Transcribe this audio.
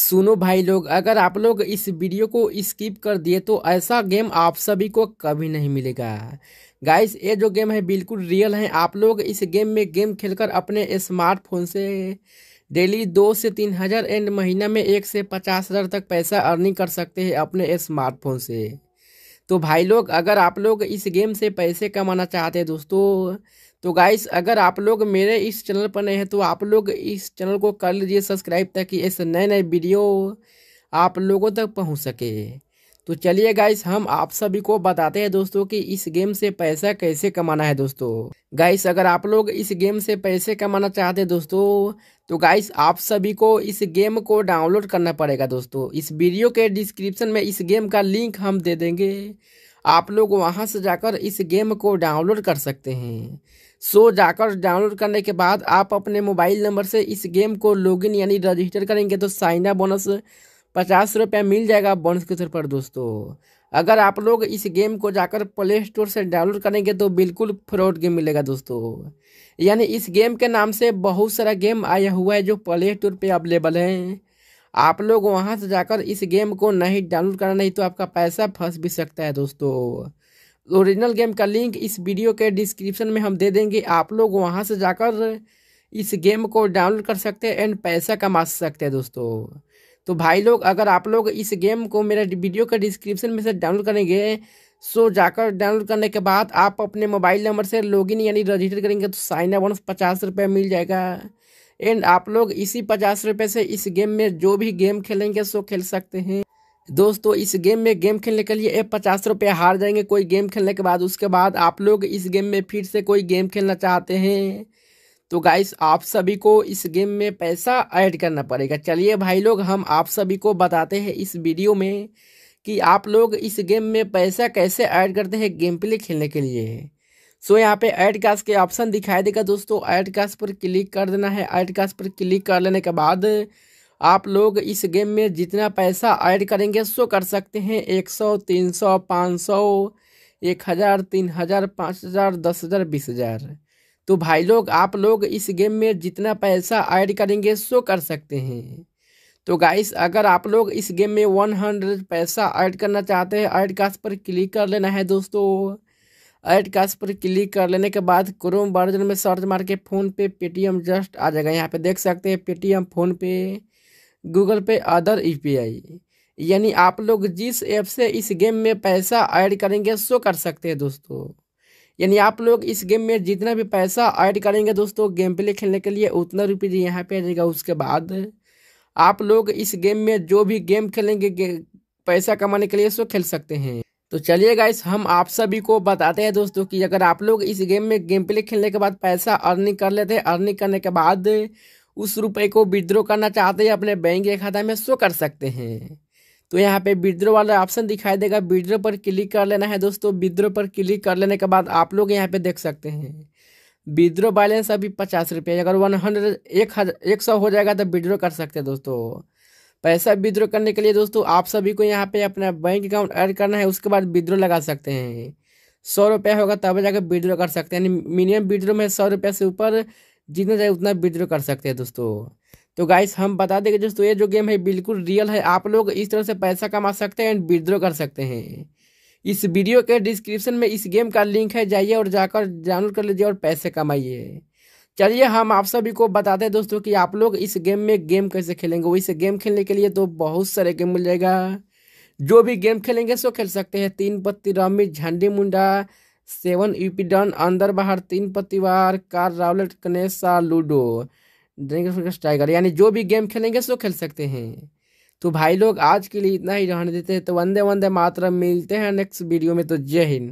सुनो भाई लोग अगर आप लोग इस वीडियो को स्किप कर दिए तो ऐसा गेम आप सभी को कभी नहीं मिलेगा गाइस ये जो गेम है बिल्कुल रियल है आप लोग इस गेम में गेम खेलकर अपने स्मार्टफोन से डेली दो से तीन हज़ार एंड महीना में एक से पचास हज़ार तक पैसा अर्निंग कर सकते हैं अपने स्मार्टफोन से तो भाई लोग अगर आप लोग इस गेम से पैसे कमाना चाहते हैं दोस्तों तो गाइस अगर आप लोग मेरे इस चैनल पर नए हैं तो आप लोग इस चैनल को कर लीजिए सब्सक्राइब ताकि ऐसे नए नए वीडियो आप लोगों तक पहुंच सके तो चलिए गाइस हम आप सभी को बताते हैं दोस्तों कि इस गेम से पैसा कैसे कमाना है दोस्तों गाइस अगर आप लोग इस गेम से पैसे कमाना चाहते हैं दोस्तों तो गाइस आप सभी को इस गेम को डाउनलोड करना पड़ेगा दोस्तों इस वीडियो के डिस्क्रिप्शन में इस गेम का लिंक हम दे देंगे आप लोग वहां से जाकर इस गेम को डाउनलोड कर सकते हैं सो जाकर डाउनलोड करने के बाद आप अपने मोबाइल नंबर से इस गेम को लॉगिन यानी रजिस्टर करेंगे तो साइना बोनस पचास रुपया मिल जाएगा बोनस के तौर पर दोस्तों अगर आप लोग इस गेम को जाकर प्ले स्टोर से डाउनलोड करेंगे तो बिल्कुल फ्रॉड गेम मिलेगा दोस्तों यानी इस गेम के नाम से बहुत सारा गेम आया हुआ है जो प्ले स्टोर पर अवेलेबल है आप लोग वहां से जाकर इस गेम को नहीं डाउनलोड करना नहीं तो आपका पैसा फंस भी सकता है दोस्तों ओरिजिनल गेम का लिंक इस वीडियो के डिस्क्रिप्शन में हम दे देंगे आप लोग वहाँ से जाकर इस गेम को डाउनलोड कर सकते हैं एंड पैसा कमा सकते हैं दोस्तों तो भाई लोग अगर आप लोग इस गेम को मेरे वीडियो के डिस्क्रिप्शन में से डाउनलोड करेंगे सो जाकर डाउनलोड करने के बाद आप अपने मोबाइल नंबर से लॉगिन यानी रजिस्टर करेंगे तो साइन अप पचास रुपये मिल जाएगा एंड आप लोग इसी पचास रुपये से इस गेम में जो भी गेम खेलेंगे सो खेल सकते हैं दोस्तों इस गेम में गेम खेलने के लिए ए पचास रुपये हार जाएंगे कोई गेम खेलने के बाद उसके बाद आप लोग इस गेम में फिर से कोई गेम खेलना चाहते हैं तो गाइस आप सभी को इस गेम में पैसा ऐड करना पड़ेगा चलिए भाई लोग हम आप सभी को बताते हैं इस वीडियो में कि आप लोग इस गेम में पैसा कैसे ऐड करते हैं गेम प्ले खेलने के लिए सो यहाँ पे ऐड कास्ट के ऑप्शन दिखाई देगा दोस्तों ऐड कास्ट पर क्लिक कर देना है ऐड कास्ट पर क्लिक कर लेने के बाद आप लोग इस गेम में जितना पैसा ऐड करेंगे सो कर सकते हैं एक सौ तीन सौ पाँच सौ एक हज़ार तीन हज़ार पाँच हज़ार दस हज़ार बीस हज़ार तो भाई लोग आप लोग इस गेम में जितना पैसा ऐड करेंगे सो कर सकते हैं तो गाइस अगर आप लोग इस गेम में वन हंड्रेड पैसा ऐड करना चाहते हैं ऐड कास्ट पर क्लिक कर लेना है दोस्तों ऐड कास्ट पर क्लिक कर लेने के बाद क्रोम वर्जन में सर्च मार के फ़ोन पे पेटीएम जस्ट आ जाएगा यहाँ पे देख सकते हैं Paytm PhonePe Google Pay other you यानी आप लोग जिस ऐप से इस गेम में पैसा ऐड करेंगे सो कर सकते हैं दोस्तों यानी आप लोग इस गेम में जितना भी पैसा ऐड करेंगे दोस्तों गेम प्ले खेलने के लिए उतना रुपये यहाँ पे आएगा उसके बाद आप लोग इस गेम में जो भी गेम खेलेंगे गे, पैसा कमाने के लिए सो खेल सकते हैं तो चलिए गाइस हम आप सभी को बताते हैं दोस्तों कि अगर आप लोग इस गेम में गेम प्ले खेलने के बाद पैसा अर्निंग कर लेते हैं अर्निंग करने के बाद उस रुपए को विद्रोह करना चाहते हैं अपने बैंक खाता में शो कर सकते हैं तो यहाँ पे विद्रोह वाला ऑप्शन दिखाई देगा विद्रोह पर क्लिक कर लेना है दोस्तों विद्रोह पर क्लिक कर लेने के बाद आप लोग यहाँ पे देख सकते हैं विद्रो बैलेंस अभी पचास रुपये अगर वन हंड्रेड एक हज़ार एक सौ हो जाएगा तो विड्रो कर सकते हैं दोस्तों पैसा विद्रो करने के लिए दोस्तों आप सभी को यहाँ पे अपना बैंक अकाउंट ऐड करना है उसके बाद विद्रो लगा सकते हैं सौ रुपये होगा तब जाकर विड्रो कर सकते हैं यानी मिनिमम विड्रो में सौ रुपये से ऊपर जितना चाहिए उतना विड्रो कर सकते हैं दोस्तों तो गाइस हम बता देंगे दोस्तों ये जो गेम है बिल्कुल रियल है आप लोग इस तरह से पैसा कमा सकते हैं एंड विड्रो कर सकते हैं इस वीडियो के डिस्क्रिप्शन में इस गेम का लिंक है जाइए और जाकर डाउनलोड कर लीजिए और पैसे कमाइए चलिए हम आप सभी को बताते हैं दोस्तों कि आप लोग इस गेम में गेम कैसे खेलेंगे वैसे गेम खेलने के लिए तो बहुत सारे गेम मिल जाएगा जो भी गेम खेलेंगे सो खेल सकते हैं तीन पत्ती रामी झंडी मुंडा सेवन यूपीडन अंदर बाहर तीन पतिवार कार रावलेट कनेसा लूडो टाइगर यानी जो भी गेम खेलेंगे सो खेल सकते हैं तो भाई लोग आज के लिए इतना ही रहने देते हैं तो वंदे वंदे मात्र मिलते हैं नेक्स्ट वीडियो में तो जय हिंद